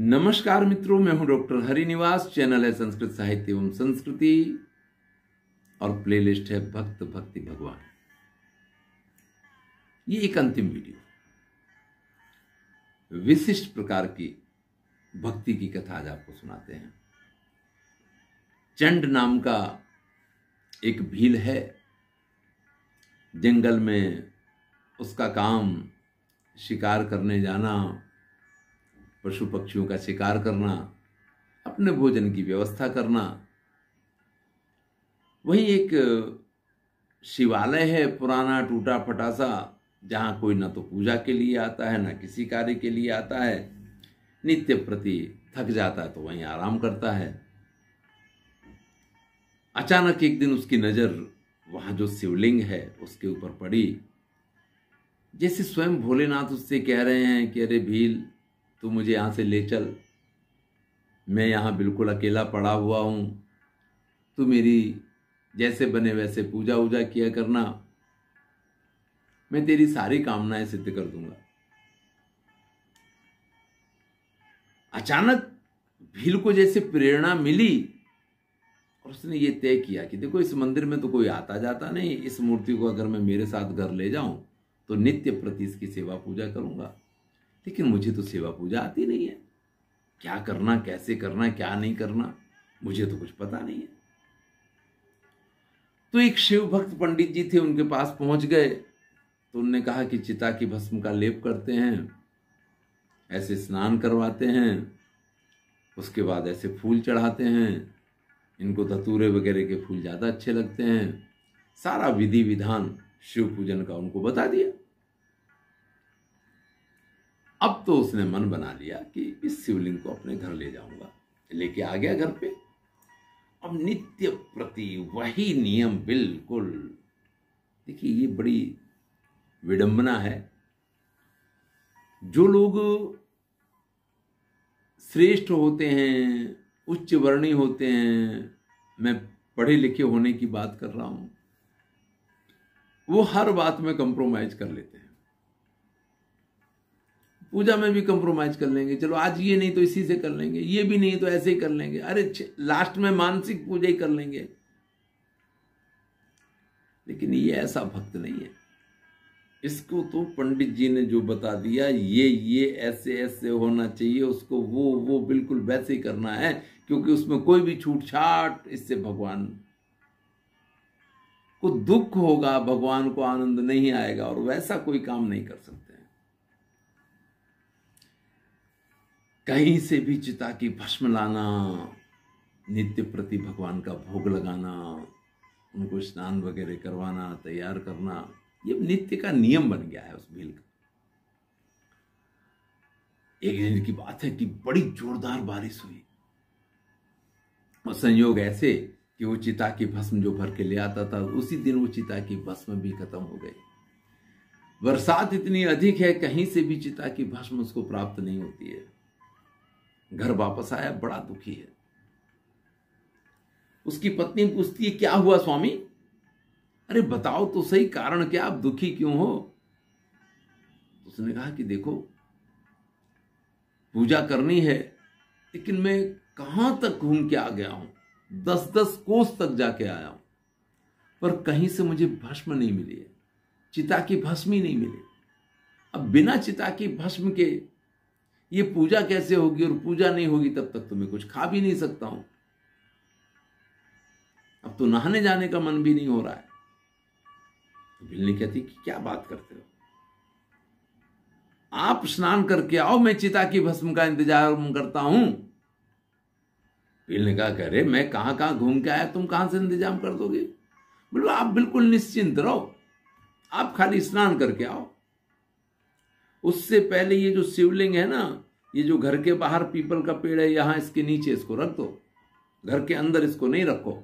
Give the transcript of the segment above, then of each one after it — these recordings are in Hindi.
नमस्कार मित्रों मैं हूं डॉक्टर हरिनिवास चैनल है संस्कृत साहित्य एवं संस्कृति और प्लेलिस्ट है भक्त भक्ति भगवान ये एक अंतिम वीडियो विशिष्ट प्रकार की भक्ति की कथा आज आपको सुनाते हैं चंड नाम का एक भील है जंगल में उसका काम शिकार करने जाना पशु पक्षियों का शिकार करना अपने भोजन की व्यवस्था करना वही एक शिवालय है पुराना टूटा फटा सा जहाँ कोई ना तो पूजा के लिए आता है ना किसी कार्य के लिए आता है नित्य प्रति थक जाता है तो वहीं आराम करता है अचानक एक दिन उसकी नज़र वहाँ जो शिवलिंग है उसके ऊपर पड़ी जैसे स्वयं भोलेनाथ उससे कह रहे हैं कि अरे भील तू मुझे यहाँ से ले चल मैं यहाँ बिल्कुल अकेला पड़ा हुआ हूँ तू मेरी जैसे बने वैसे पूजा वूजा किया करना मैं तेरी सारी कामनाएं सिद्ध कर दूंगा अचानक भील को जैसे प्रेरणा मिली और उसने ये तय किया कि देखो इस मंदिर में तो कोई आता जाता नहीं इस मूर्ति को अगर मैं मेरे साथ घर ले जाऊं तो नित्य प्रति इसकी सेवा पूजा करूंगा लेकिन मुझे तो सेवा पूजा आती नहीं है क्या करना कैसे करना क्या नहीं करना मुझे तो कुछ पता नहीं है तो एक शिव भक्त पंडित जी थे उनके पास पहुंच गए तो उनने कहा कि चिता की भस्म का लेप करते हैं ऐसे स्नान करवाते हैं उसके बाद ऐसे फूल चढ़ाते हैं इनको धतूरे वगैरह के फूल ज़्यादा अच्छे लगते हैं सारा विधि विधान शिव पूजन का उनको बता दिया अब तो उसने मन बना लिया कि इस शिवलिंग को अपने घर ले जाऊंगा लेके आ गया घर पे अब नित्य प्रति वही नियम बिल्कुल देखिए ये बड़ी विडंबना है जो लोग श्रेष्ठ होते हैं उच्च वर्णी होते हैं मैं पढ़े लिखे होने की बात कर रहा हूं वो हर बात में कंप्रोमाइज कर लेते हैं पूजा में भी कंप्रोमाइज कर लेंगे चलो आज ये नहीं तो इसी से कर लेंगे ये भी नहीं तो ऐसे ही कर लेंगे अरे लास्ट में मानसिक पूजा ही कर लेंगे लेकिन ये ऐसा भक्त नहीं है इसको तो पंडित जी ने जो बता दिया ये ये ऐसे ऐसे होना चाहिए उसको वो वो बिल्कुल वैसे ही करना है क्योंकि उसमें कोई भी छूट छाट इससे भगवान को दुख होगा भगवान को आनंद नहीं आएगा और वैसा कोई काम नहीं कर सकता कहीं से भी चिता की भस्म लाना नित्य प्रति भगवान का भोग लगाना उनको स्नान वगैरह करवाना तैयार करना ये नित्य का नियम बन गया है उस भील का एक दिन की बात है कि बड़ी जोरदार बारिश हुई और संयोग ऐसे कि वो चिता की भस्म जो भर के ले आता था उसी दिन वो चिता की भस्म भी खत्म हो गई बरसात इतनी अधिक है कहीं से भी चिता की भस्म उसको प्राप्त नहीं होती है घर वापस आया बड़ा दुखी है उसकी पत्नी पूछती है क्या हुआ स्वामी अरे बताओ तो सही कारण क्या आप दुखी क्यों हो तो उसने कहा कि देखो पूजा करनी है लेकिन मैं कहां तक घूम के आ गया हूं दस दस कोस तक जाके आया हूं पर कहीं से मुझे भस्म नहीं मिली है चिता की भस्म ही नहीं मिली अब बिना चिता की भस्म के ये पूजा कैसे होगी और पूजा नहीं होगी तब तक तो मैं कुछ खा भी नहीं सकता हूं अब तो नहाने जाने का मन भी नहीं हो रहा है तो बिल्ली कहती कि क्या बात करते हो आप स्नान करके आओ मैं चिता की भस्म का इंतजार करता हूं बिल्ली का कह रहे मैं कहां कहां घूम के आया तुम कहां से इंतजाम कर दोगे बोलो आप बिल्कुल निश्चिंत रहो आप खाली स्नान करके आओ उससे पहले ये जो शिवलिंग है ना ये जो घर के बाहर पीपल का पेड़ है यहां इसके नीचे इसको रख दो घर के अंदर इसको नहीं रखो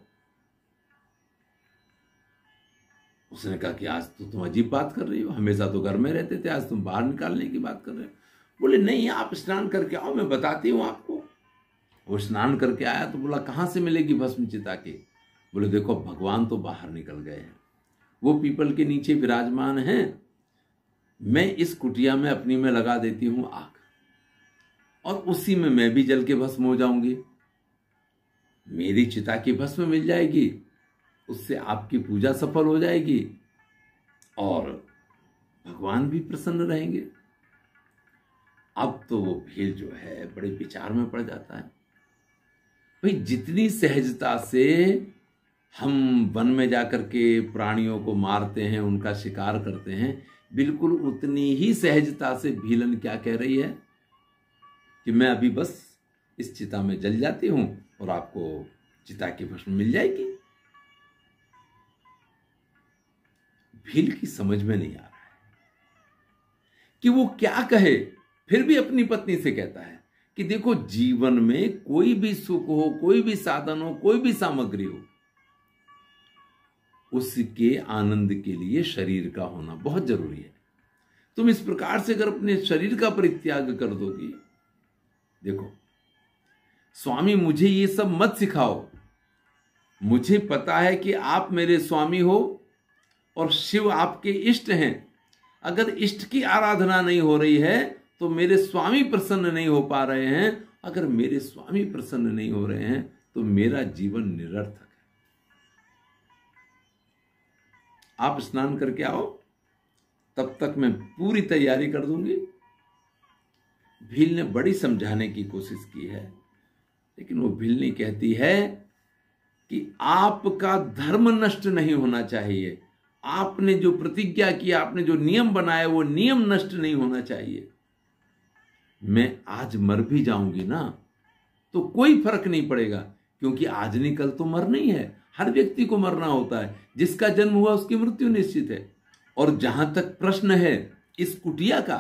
उसने कहा कि आज तो तुम अजीब बात कर रही हो हमेशा तो घर में रहते थे आज तुम बाहर निकालने की बात कर रहे हो बोले नहीं आप स्नान करके आओ मैं बताती हूँ आपको वो स्नान करके आया तो बोला कहाँ से मिलेगी भस्म चिता के बोले देखो भगवान तो बाहर निकल गए हैं वो पीपल के नीचे विराजमान हैं मैं इस कुटिया में अपनी में लगा देती हूं आग और उसी में मैं भी जल के भस्म हो जाऊंगी मेरी चिता की भस्म मिल जाएगी उससे आपकी पूजा सफल हो जाएगी और भगवान भी प्रसन्न रहेंगे अब तो वो भीड़ जो है बड़े विचार में पड़ जाता है भाई जितनी सहजता से हम वन में जाकर के प्राणियों को मारते हैं उनका शिकार करते हैं बिल्कुल उतनी ही सहजता से भीलन क्या कह रही है कि मैं अभी बस इस चिता में जल जाती हूं और आपको चिता की भस्म मिल जाएगी भील की समझ में नहीं आ रहा है कि वो क्या कहे फिर भी अपनी पत्नी से कहता है कि देखो जीवन में कोई भी सुख हो कोई भी साधन हो कोई भी सामग्री हो उसके आनंद के लिए शरीर का होना बहुत जरूरी है तुम इस प्रकार से अगर अपने शरीर का परित्याग कर दोगे देखो स्वामी मुझे ये सब मत सिखाओ मुझे पता है कि आप मेरे स्वामी हो और शिव आपके इष्ट हैं अगर इष्ट की आराधना नहीं हो रही है तो मेरे स्वामी प्रसन्न नहीं हो पा रहे हैं अगर मेरे स्वामी प्रसन्न नहीं हो रहे हैं तो मेरा जीवन निरर्थक आप स्नान करके आओ तब तक मैं पूरी तैयारी कर दूंगी भील ने बड़ी समझाने की कोशिश की है लेकिन वो भिलनी कहती है कि आपका धर्म नष्ट नहीं होना चाहिए आपने जो प्रतिज्ञा की आपने जो नियम बनाया वो नियम नष्ट नहीं होना चाहिए मैं आज मर भी जाऊंगी ना तो कोई फर्क नहीं पड़ेगा क्योंकि आज नहीं कल तो मरना ही है हर व्यक्ति को मरना होता है जिसका जन्म हुआ उसकी मृत्यु निश्चित है और जहां तक प्रश्न है इस कुटिया का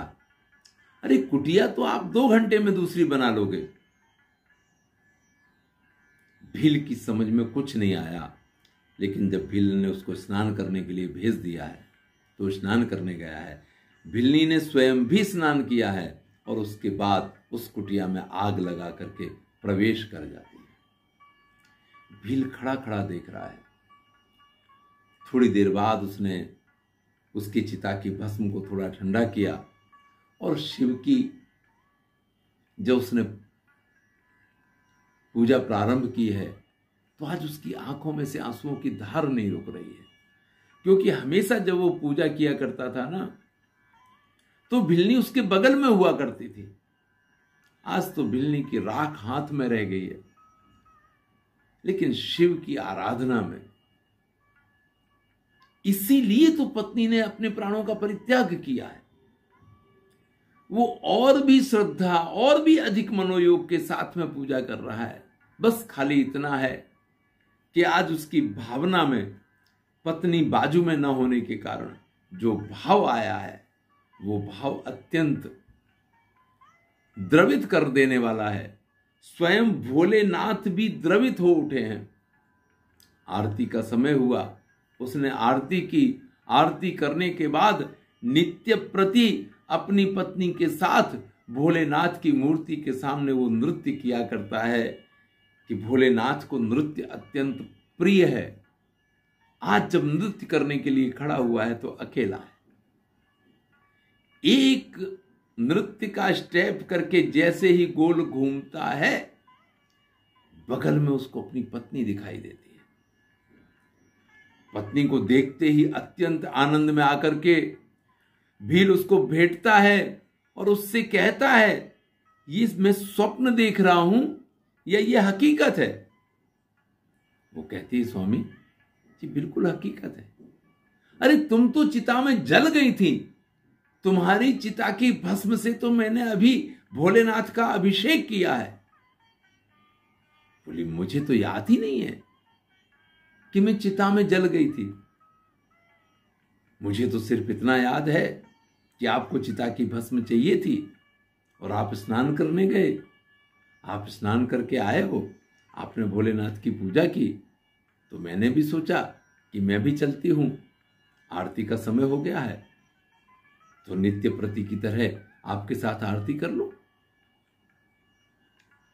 अरे कुटिया तो आप दो घंटे में दूसरी बना लोगे भील की समझ में कुछ नहीं आया लेकिन जब भील ने उसको स्नान करने के लिए भेज दिया है तो स्नान करने गया है भिलनी ने स्वयं भी स्नान किया है और उसके बाद उस कुटिया में आग लगा करके प्रवेश कर जाता भील खड़ा खड़ा देख रहा है थोड़ी देर बाद उसने उसकी चिता की भस्म को थोड़ा ठंडा किया और शिव की जब उसने पूजा प्रारंभ की है तो आज उसकी आंखों में से आंसुओं की धार नहीं रुक रही है क्योंकि हमेशा जब वो पूजा किया करता था ना तो भिलनी उसके बगल में हुआ करती थी आज तो भिलनी की राख हाथ में रह गई है लेकिन शिव की आराधना में इसीलिए तो पत्नी ने अपने प्राणों का परित्याग किया है वो और भी श्रद्धा और भी अधिक मनोयोग के साथ में पूजा कर रहा है बस खाली इतना है कि आज उसकी भावना में पत्नी बाजू में न होने के कारण जो भाव आया है वो भाव अत्यंत द्रवित कर देने वाला है स्वयं भोलेनाथ भी द्रवित हो उठे हैं आरती का समय हुआ उसने आरती की आरती करने के बाद नित्य प्रति अपनी पत्नी के साथ भोलेनाथ की मूर्ति के सामने वो नृत्य किया करता है कि भोलेनाथ को नृत्य अत्यंत प्रिय है आज जब नृत्य करने के लिए खड़ा हुआ है तो अकेला है एक नृत्य का स्टेप करके जैसे ही गोल घूमता है बगल में उसको अपनी पत्नी दिखाई देती है पत्नी को देखते ही अत्यंत आनंद में आकर के भील उसको भेटता है और उससे कहता है ये मैं स्वप्न देख रहा हूं या ये हकीकत है वो कहती है स्वामी जी बिल्कुल हकीकत है अरे तुम तो चिता में जल गई थी तुम्हारी चिता की भस्म से तो मैंने अभी भोलेनाथ का अभिषेक किया है बोली मुझे तो याद ही नहीं है कि मैं चिता में जल गई थी मुझे तो सिर्फ इतना याद है कि आपको चिता की भस्म चाहिए थी और आप स्नान करने गए आप स्नान करके आए हो आपने भोलेनाथ की पूजा की तो मैंने भी सोचा कि मैं भी चलती हूं आरती का समय हो गया है तो नित्य प्रति की तरह आपके साथ आरती कर लो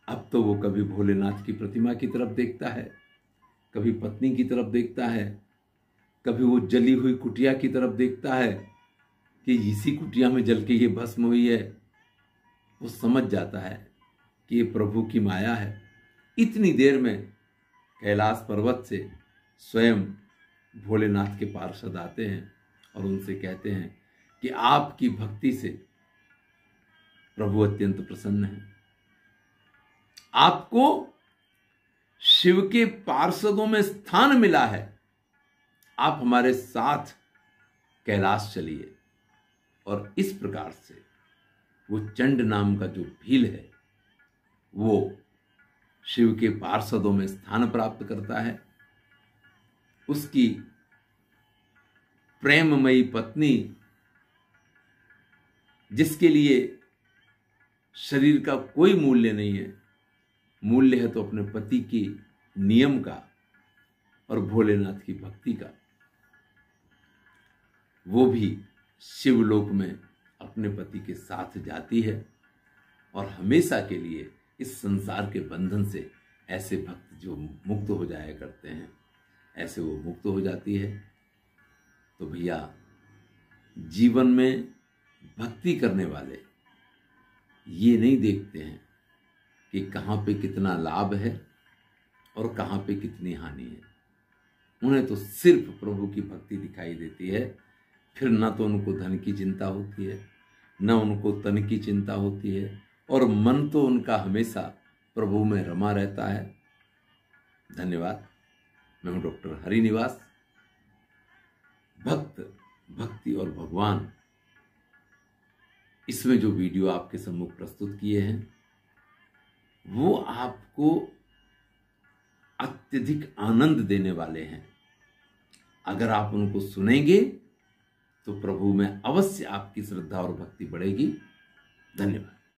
अब तो वो कभी भोलेनाथ की प्रतिमा की तरफ देखता है कभी पत्नी की तरफ देखता है कभी वो जली हुई कुटिया की तरफ देखता है कि इसी कुटिया में जल के ये भस्म हुई है वो समझ जाता है कि ये प्रभु की माया है इतनी देर में कैलाश पर्वत से स्वयं भोलेनाथ के पार्षद आते हैं और उनसे कहते हैं कि आपकी भक्ति से प्रभु अत्यंत प्रसन्न है आपको शिव के पार्षदों में स्थान मिला है आप हमारे साथ कैलाश चलिए और इस प्रकार से वो चंड नाम का जो भील है वो शिव के पार्षदों में स्थान प्राप्त करता है उसकी प्रेममयी पत्नी जिसके लिए शरीर का कोई मूल्य नहीं है मूल्य है तो अपने पति की नियम का और भोलेनाथ की भक्ति का वो भी शिवलोक में अपने पति के साथ जाती है और हमेशा के लिए इस संसार के बंधन से ऐसे भक्त जो मुक्त हो जाया करते हैं ऐसे वो मुक्त हो जाती है तो भैया जीवन में भक्ति करने वाले ये नहीं देखते हैं कि कहाँ पे कितना लाभ है और कहाँ पे कितनी हानि है उन्हें तो सिर्फ प्रभु की भक्ति दिखाई देती है फिर ना तो उनको धन की चिंता होती है न उनको तन की चिंता होती है और मन तो उनका हमेशा प्रभु में रमा रहता है धन्यवाद मैं हूँ डॉक्टर हरिनिवास भक्त भक्ति और भगवान इसमें जो वीडियो आपके सम्मुख प्रस्तुत किए हैं वो आपको अत्यधिक आनंद देने वाले हैं अगर आप उनको सुनेंगे तो प्रभु में अवश्य आपकी श्रद्धा और भक्ति बढ़ेगी धन्यवाद